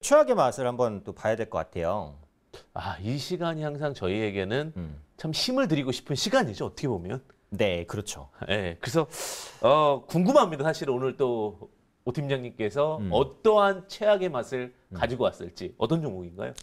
최악의 맛을 한번 또 봐야 될 것 같아요. 아, 이 시간이 항상 저희에게는 음. 참 힘을 드리고 싶은 시간이죠. 어떻게 보면. 네, 그렇죠. 네, 그래서 어, 궁금합니다. 사실 오늘 또 오 팀장님께서 음. 어떠한 최악의 맛을 음. 가지고 왔을지 어떤 종목인가요?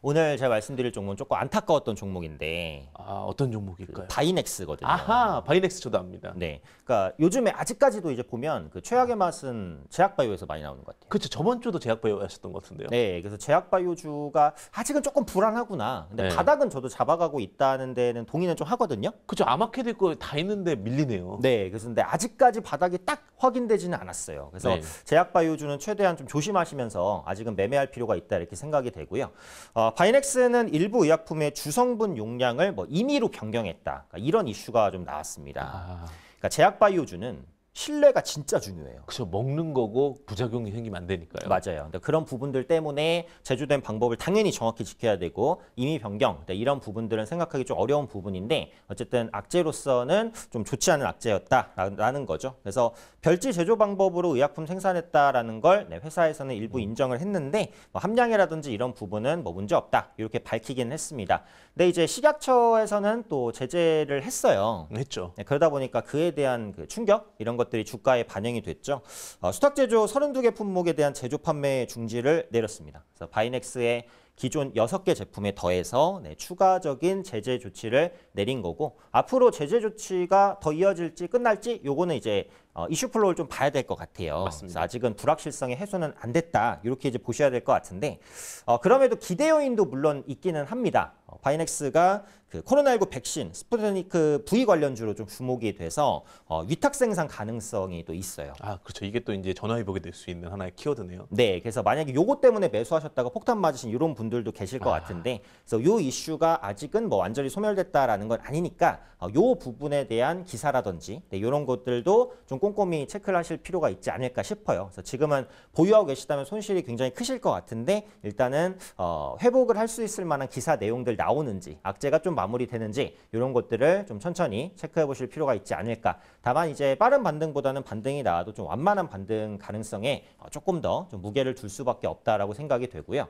오늘 제가 말씀드릴 종목은 조금 안타까웠던 종목인데 아, 어떤 종목일까요? 그 바이넥스거든요. 아하, 바이넥스 저도 압니다. 네, 그러니까 요즘에 아직까지도 이제 보면 그 최악의 음. 맛은 제약바이오에서 많이 나오는 것 같아요. 그렇죠. 저번 주도 제약바이오 였셨던것 같은데요. 네, 그래서 제약바이오주가 아직은 조금 불안하구나. 근데 네. 바닥은 저도 잡아가고 있다는 데는 동의는 좀 하거든요. 그렇죠. 아마케도 있고 다 있는데 밀리네요. 네, 그래서 근데 아직까지 바닥이 딱 확인되지는 않았어요. 그래서 네. 제약바이오주는 최대한 좀 조심하시면서 아직은 매매할 필요가 있다 이렇게 생각이 되고요. 어, 바이넥스는 일부 의약품의 주성분 용량을 뭐 임의로 변경했다. 그러니까 이런 이슈가 좀 나왔습니다. 아. 그러니까 제약 바이오주는 신뢰가 진짜 중요해요. 그래서 먹는 거고 부작용이 생기면 안 되니까요. 맞아요. 그런 부분들 때문에 제조된 방법을 당연히 정확히 지켜야 되고 이미 변경 네, 이런 부분들은 생각하기 좀 어려운 부분인데 어쨌든 악재로서는 좀 좋지 않은 악재였다라는 거죠. 그래서 별지 제조 방법으로 의약품 생산했다라는 걸 네, 회사에서는 일부 음. 인정을 했는데 뭐 함량이라든지 이런 부분은 뭐 문제 없다 이렇게 밝히긴 했습니다. 근데 이제 식약처에서는 또 제재를 했어요. 했죠. 네, 그러다 보니까 그에 대한 그 충격 이런 것 것들이 주가에 반영이 됐죠. 어, 수탁 제조 32개 품목에 대한 제조 판매 중지를 내렸습니다. 그래서 바이넥스의 기존 6개 제품에 더해서 네, 추가적인 제재 조치를 내린 거고 앞으로 제재 조치가 더 이어질지 끝날지 요거는 이제 어, 이슈 플로우를 좀 봐야 될 것 같아요. 맞습니다. 아직은 불확실성의 해소는 안 됐다. 이렇게 이제 보셔야 될 것 같은데 어, 그럼에도 기대 요인도 물론 있기는 합니다. 어, 바이넥스가 그 코로나19 백신 스푸드니크 V 관련주로 좀 주목이 돼서 어, 위탁 생산 가능성이 또 있어요. 아 그렇죠. 이게 또 이제 전화위복이 될 수 있는 하나의 키워드네요. 네, 그래서 만약에 요거 때문에 매수하셨다가 폭탄 맞으신 이런 분 분들도 계실 것 아. 같은데 그래서 요 이슈가 아직은 뭐 완전히 소멸됐다라는 건 아니니까 어, 요 부분에 대한 기사라든지 네, 이런 것들도 좀 꼼꼼히 체크를 하실 필요가 있지 않을까 싶어요. 그래서 지금은 보유하고 계시다면 손실이 굉장히 크실 것 같은데 일단은 어, 회복을 할 수 있을 만한 기사 내용들 나오는지 악재가 좀 마무리되는지 이런 것들을 좀 천천히 체크해 보실 필요가 있지 않을까. 다만 이제 빠른 반등보다는 반등이 나와도 좀 완만한 반등 가능성에 어, 조금 더좀 무게를 둘 수밖에 없다라고 생각이 되고요.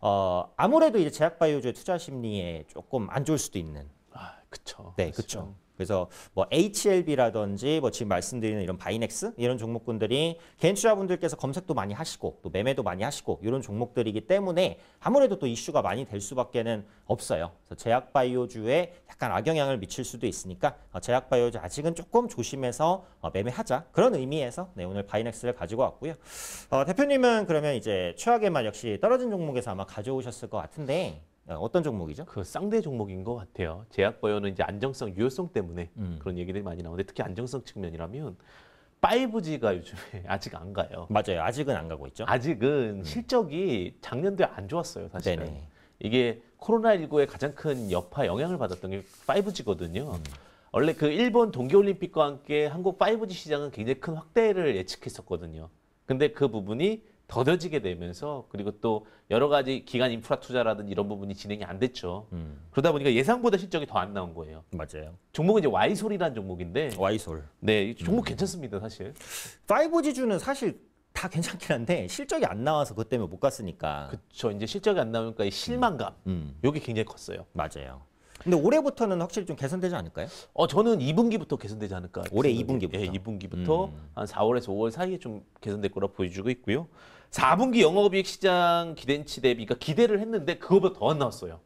어, 어, 아무래도 이제 제약바이오주의 투자 심리에 조금 안 좋을 수도 있는. 아, 그쵸. 네, 그렇죠. 그쵸. 그래서 뭐 HLB라든지 뭐 지금 말씀드리는 이런 바이넥스 이런 종목군들이 개인 투자분들께서 검색도 많이 하시고 또 매매도 많이 하시고 이런 종목들이기 때문에 아무래도 또 이슈가 많이 될 수밖에는 없어요. 그래서 제약바이오주에 약간 악영향을 미칠 수도 있으니까 어, 제약바이오주 아직은 조금 조심해서 어, 매매하자 그런 의미에서 네, 오늘 바이넥스를 가지고 왔고요. 어, 대표님은 그러면 이제 최악의말 역시 떨어진 종목에서 아마 가져오셨을 것 같은데 아, 어떤 종목이죠? 그 쌍대 종목인 것 같아요. 제약바이는 이제 안정성, 유효성 때문에 음. 그런 얘기들이 많이 나오는데 특히 안정성 측면이라면 5G가 요즘에 아직 안 가요. 맞아요. 아직은 안 가고 있죠. 아직은 음. 실적이 작년도안 좋았어요. 사실은. 네네. 이게 코로나19의 가장 큰 여파 영향을 받았던 게 5G거든요. 음. 원래 그 일본 동계올림픽과 함께 한국 5G 시장은 굉장히 큰 확대를 예측했었거든요. 근데 그 부분이 더뎌지게 되면서 그리고 또 여러 가지 기간 인프라 투자라든지 이런 부분이 진행이 안 됐죠. 음. 그러다 보니까 예상보다 실적이 더 안 나온 거예요. 맞아요. 종목은 이제 와이솔이라는 종목인데 와이솔. 네, 음. 종목 음. 괜찮습니다, 사실. 5G 주는 사실 다 괜찮긴 한데 실적이 안 나와서 그것 때문에 못 갔으니까. 그렇죠. 이제 실적이 안 나오니까 이 실망감. 음. 음. 요게 굉장히 컸어요. 맞아요. 근데 올해부터는 확실히 좀 개선되지 않을까요? 어 저는 2분기부터 개선되지 않을까. 올해 2분기부터. 예, 2분기부터 음. 한 4월에서 5월 사이에 좀 개선될 거라 보여주고 있고요. 4분기 영업이익 시장 기대치 대비 그러니까 기대를 했는데 그거보다 더 안 나왔어요.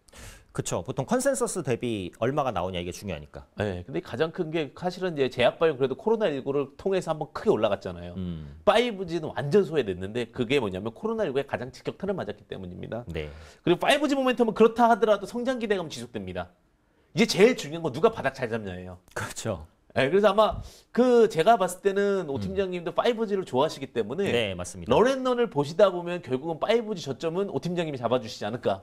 그렇죠. 보통 컨센서스 대비 얼마가 나오냐 이게 중요하니까. 네. 근데 가장 큰 게 사실은 이제 제약바이오 그래도 코로나19를 통해서 한번 크게 올라갔잖아요. 음. 5G는 완전 소외됐는데 그게 뭐냐면 코로나19에 가장 직격탄을 맞았기 때문입니다. 네. 그리고 5G 모멘텀은 그렇다 하더라도 성장 기대감 지속됩니다. 이제 제일 중요한 건 누가 바닥 잘 잡냐예요. 그렇죠. 네, 그래서 아마 그 제가 봤을 때는 오 음. 팀장님도 5G를 좋아하시기 때문에 네, 맞습니다. 러앤런을 보시다 보면 결국은 5G 저점은 오 팀장님이 잡아주시지 않을까.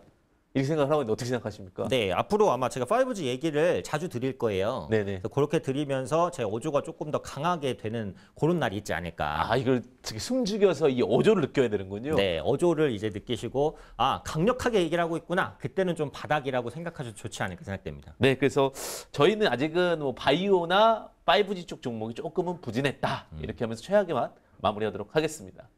이렇게 생각을 하고 있는데 어떻게 생각하십니까? 네, 앞으로 아마 제가 5G 얘기를 자주 드릴 거예요. 네네. 네. 그래서 그렇게 드리면서 제 어조가 조금 더 강하게 되는 그런 날이 있지 않을까. 아, 이걸 되게 숨죽여서 이 어조를 느껴야 되는군요. 네, 어조를 이제 느끼시고 아, 강력하게 얘기를 하고 있구나. 그때는 좀 바닥이라고 생각하셔도 좋지 않을까 생각됩니다. 네, 그래서 저희는 아직은 뭐 바이오나 5G 쪽 종목이 조금은 부진했다. 음. 이렇게 하면서 최악의 맛 마무리하도록 하겠습니다.